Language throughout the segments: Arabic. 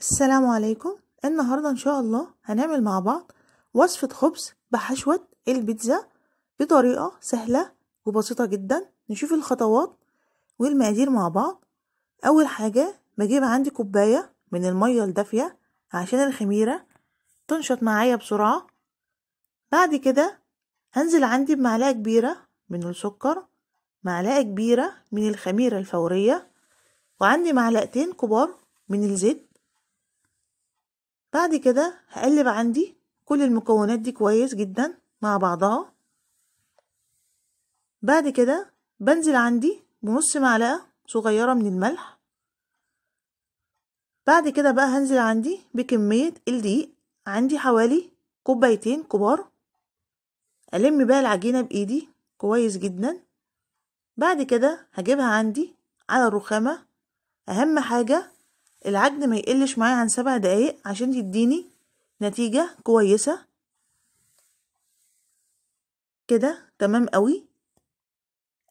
السلام عليكم النهاردة إن شاء الله هنعمل مع بعض وصفة خبز بحشوة البيتزا بطريقة سهلة وبسيطة جدا نشوف الخطوات والمقادير مع بعض أول حاجة بجيب عندي كوباية من المية الدافية عشان الخميرة تنشط معايا بسرعة بعد كده هنزل عندي بمعلقة كبيرة من السكر معلقة كبيرة من الخميرة الفورية وعندي معلقتين كبار من الزيت بعد كده هقلب عندي كل المكونات دي كويس جدا مع بعضها بعد كده بنزل عندي بنص معلقة صغيرة من الملح بعد كده بقى هنزل عندي بكمية الدقيق عندي حوالي كوبايتين كبار ألم بقى العجينة بإيدي كويس جدا بعد كده هجيبها عندي على الرخامة أهم حاجة العجن ما يقلش معايا عن سبع دقايق عشان يديني نتيجة كويسة كده تمام قوي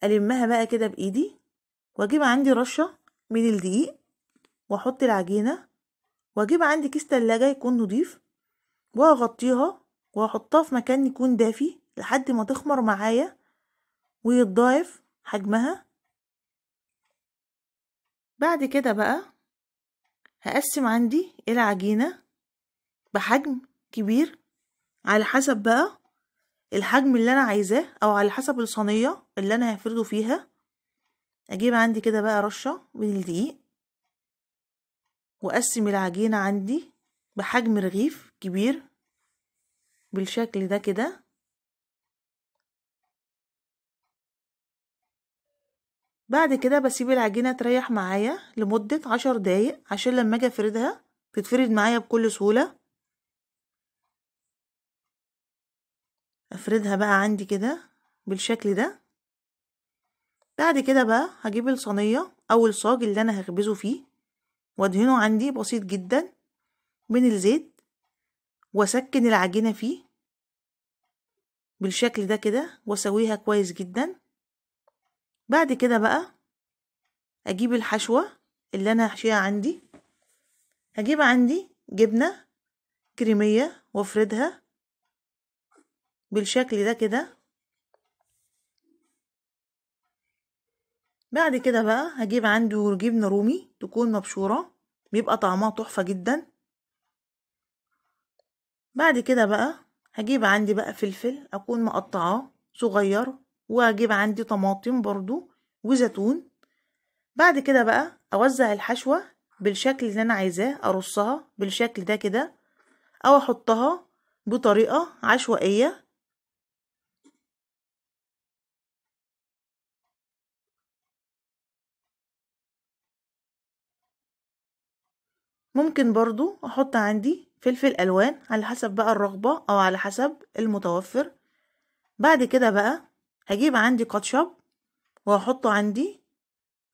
ألمها بقى كده بإيدي وأجيب عندي رشة من الدقيق وأحط العجينة وأجيب عندي كيس تلاجة يكون نضيف وأغطيها وأحطها في مكان يكون دافي لحد ما تخمر معايا ويتضاعف حجمها بعد كده بقى هقسم عندي العجينة بحجم كبير على حسب بقى الحجم اللي انا عايزاه او على حسب الصينية اللي انا هفرده فيها اجيب عندي كده بقى رشة من الدقيق واقسم العجينة عندي بحجم رغيف كبير بالشكل ده كده بعد كده بسيب العجينة تريح معايا لمدة عشر دقايق عشان لما اجي افردها تتفرد معايا بكل سهولة افردها بقى عندي كده بالشكل ده بعد كده بقى هجيب الصينية او الصاج اللي انا هخبزه فيه وادهنه عندي بسيط جدا من الزيت واسكن العجينة فيه بالشكل ده كده واسويها كويس جدا بعد كده بقى اجيب الحشوة اللي انا هحشيها عندي هجيب عندي جبنة كريمية وافردها بالشكل ده كده بعد كده بقى هجيب عندي جبنة رومي تكون مبشورة بيبقى طعمها تحفة جدا بعد كده بقى هجيب عندي بقى فلفل اكون مقطعاه صغير وأجيب عندي طماطم برضو وزيتون بعد كده بقى أوزع الحشوة بالشكل اللي أنا عايزاه أرصها بالشكل ده كده أو أحطها بطريقة عشوائية ممكن برضو احط عندي فلفل الوان على حسب بقى الرغبة او على حسب المتوفر بعد كده بقى هجيب عندي كاتشب وهحطه عندي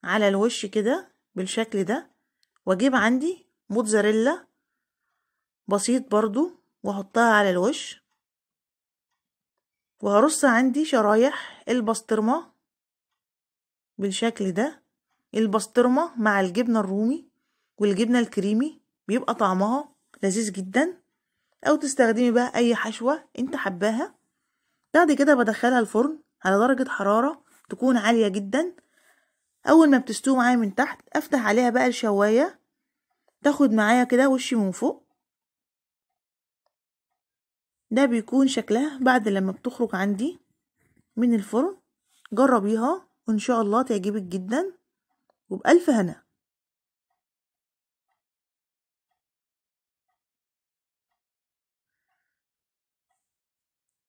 على الوش كده بالشكل ده واجيب عندي موتزاريلا بسيط برضو واحطها على الوش وهرص عندي شرايح البسطرمة بالشكل ده البسطرمة مع الجبنة الرومي والجبنة الكريمي بيبقى طعمها لذيذ جدا او تستخدمي بقى اي حشوة انت حباها بعد كده بدخلها الفرن على درجة حرارة تكون عالية جدا أول ما بتستوي معايا من تحت أفتح عليها بقى الشواية تاخد معايا كده وشي من فوق ده بيكون شكلها بعد لما بتخرج عندي من الفرن جربيها وإن شاء الله تعجبك جدا وبألف هنا